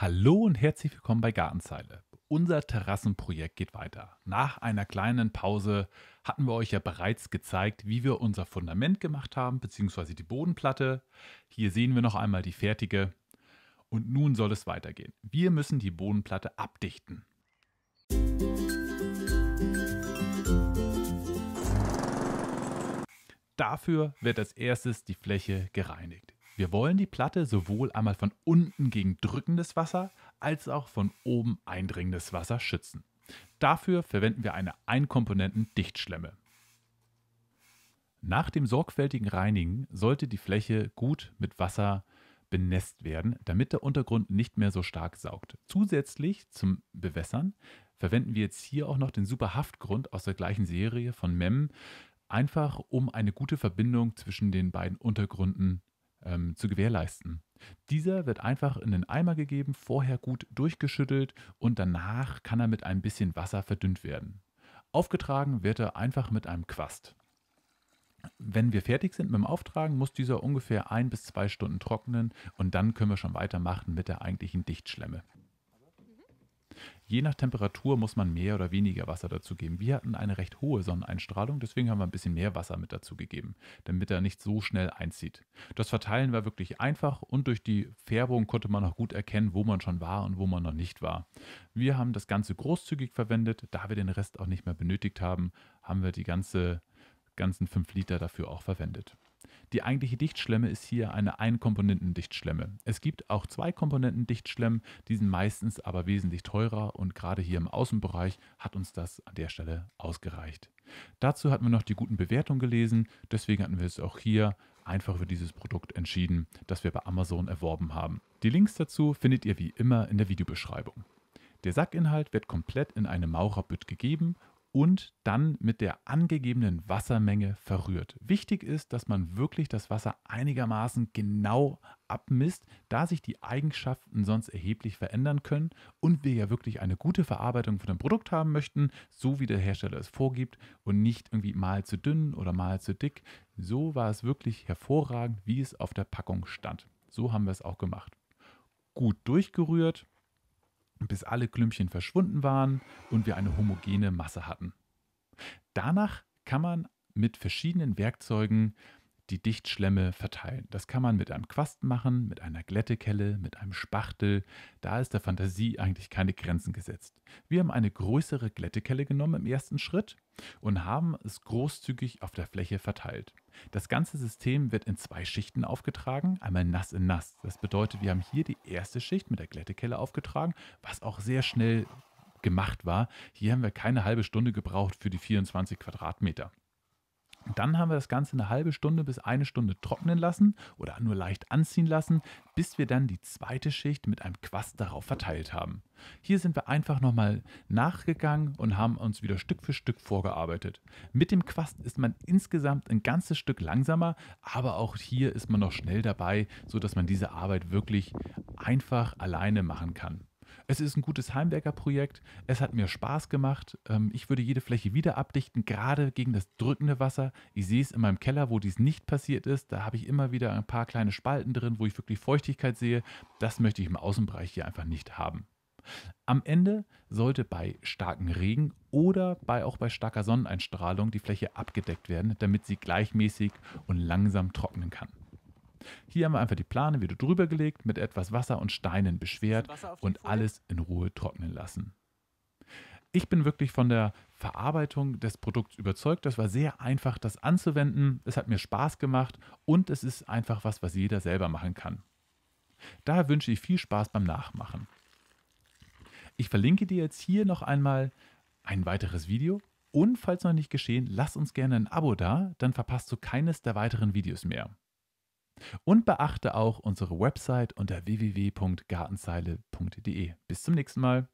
Hallo und herzlich willkommen bei Gartenzeile. Unser Terrassenprojekt geht weiter. Nach einer kleinen Pause hatten wir euch ja bereits gezeigt, wie wir unser Fundament gemacht haben, beziehungsweise die Bodenplatte. Hier sehen wir noch einmal die fertige. Und nun soll es weitergehen. Wir müssen die Bodenplatte abdichten. Dafür wird als erstes die Fläche gereinigt. Wir wollen die Platte sowohl einmal von unten gegen drückendes Wasser als auch von oben eindringendes Wasser schützen. Dafür verwenden wir eine Einkomponenten-Dichtschlemme. Nach dem sorgfältigen Reinigen sollte die Fläche gut mit Wasser benässt werden, damit der Untergrund nicht mehr so stark saugt. Zusätzlich zum Bewässern verwenden wir jetzt hier auch noch den Super Haftgrund aus der gleichen Serie von MEM, einfach um eine gute Verbindung zwischen den beiden Untergründen ähm, zu gewährleisten. Dieser wird einfach in den Eimer gegeben, vorher gut durchgeschüttelt und danach kann er mit ein bisschen Wasser verdünnt werden. Aufgetragen wird er einfach mit einem Quast. Wenn wir fertig sind mit dem Auftragen, muss dieser ungefähr ein bis zwei Stunden trocknen und dann können wir schon weitermachen mit der eigentlichen Dichtschlemme. Je nach Temperatur muss man mehr oder weniger Wasser dazugeben. Wir hatten eine recht hohe Sonneneinstrahlung, deswegen haben wir ein bisschen mehr Wasser mit dazu gegeben, damit er nicht so schnell einzieht. Das Verteilen war wirklich einfach und durch die Färbung konnte man auch gut erkennen, wo man schon war und wo man noch nicht war. Wir haben das Ganze großzügig verwendet, da wir den Rest auch nicht mehr benötigt haben, haben wir die ganze, ganzen 5 Liter dafür auch verwendet. Die eigentliche Dichtschlemme ist hier eine Einkomponenten-Dichtschlemme. Es gibt auch Komponenten dichtschlemmen die sind meistens aber wesentlich teurer und gerade hier im Außenbereich hat uns das an der Stelle ausgereicht. Dazu hatten wir noch die guten Bewertungen gelesen, deswegen hatten wir es auch hier einfach für dieses Produkt entschieden, das wir bei Amazon erworben haben. Die Links dazu findet ihr wie immer in der Videobeschreibung. Der Sackinhalt wird komplett in eine Maurerbütt gegeben und dann mit der angegebenen Wassermenge verrührt. Wichtig ist, dass man wirklich das Wasser einigermaßen genau abmisst, da sich die Eigenschaften sonst erheblich verändern können und wir ja wirklich eine gute Verarbeitung von dem Produkt haben möchten, so wie der Hersteller es vorgibt und nicht irgendwie mal zu dünn oder mal zu dick. So war es wirklich hervorragend, wie es auf der Packung stand. So haben wir es auch gemacht. Gut durchgerührt, bis alle Klümpchen verschwunden waren und wir eine homogene Masse hatten. Danach kann man mit verschiedenen Werkzeugen die Dichtschlemme verteilen. Das kann man mit einem Quast machen, mit einer Glättekelle, mit einem Spachtel. Da ist der Fantasie eigentlich keine Grenzen gesetzt. Wir haben eine größere Glättekelle genommen im ersten Schritt und haben es großzügig auf der Fläche verteilt. Das ganze System wird in zwei Schichten aufgetragen, einmal nass in nass. Das bedeutet, wir haben hier die erste Schicht mit der Glättekelle aufgetragen, was auch sehr schnell gemacht war. Hier haben wir keine halbe Stunde gebraucht für die 24 Quadratmeter. Dann haben wir das Ganze eine halbe Stunde bis eine Stunde trocknen lassen oder nur leicht anziehen lassen, bis wir dann die zweite Schicht mit einem Quast darauf verteilt haben. Hier sind wir einfach nochmal nachgegangen und haben uns wieder Stück für Stück vorgearbeitet. Mit dem Quast ist man insgesamt ein ganzes Stück langsamer, aber auch hier ist man noch schnell dabei, sodass man diese Arbeit wirklich einfach alleine machen kann. Es ist ein gutes Heimwerkerprojekt. Es hat mir Spaß gemacht. Ähm, ich würde jede Fläche wieder abdichten, gerade gegen das drückende Wasser. Ich sehe es in meinem Keller, wo dies nicht passiert ist. Da habe ich immer wieder ein paar kleine Spalten drin, wo ich wirklich Feuchtigkeit sehe. Das möchte ich im Außenbereich hier einfach nicht haben. Am Ende sollte bei starkem Regen oder bei, auch bei starker Sonneneinstrahlung die Fläche abgedeckt werden, damit sie gleichmäßig und langsam trocknen kann. Hier haben wir einfach die Plane wieder drüber gelegt, mit etwas Wasser und Steinen beschwert und alles in Ruhe trocknen lassen. Ich bin wirklich von der Verarbeitung des Produkts überzeugt. Das war sehr einfach, das anzuwenden. Es hat mir Spaß gemacht und es ist einfach was, was jeder selber machen kann. Daher wünsche ich viel Spaß beim Nachmachen. Ich verlinke dir jetzt hier noch einmal ein weiteres Video und falls noch nicht geschehen, lass uns gerne ein Abo da, dann verpasst du keines der weiteren Videos mehr. Und beachte auch unsere Website unter www.gartenzeile.de. Bis zum nächsten Mal.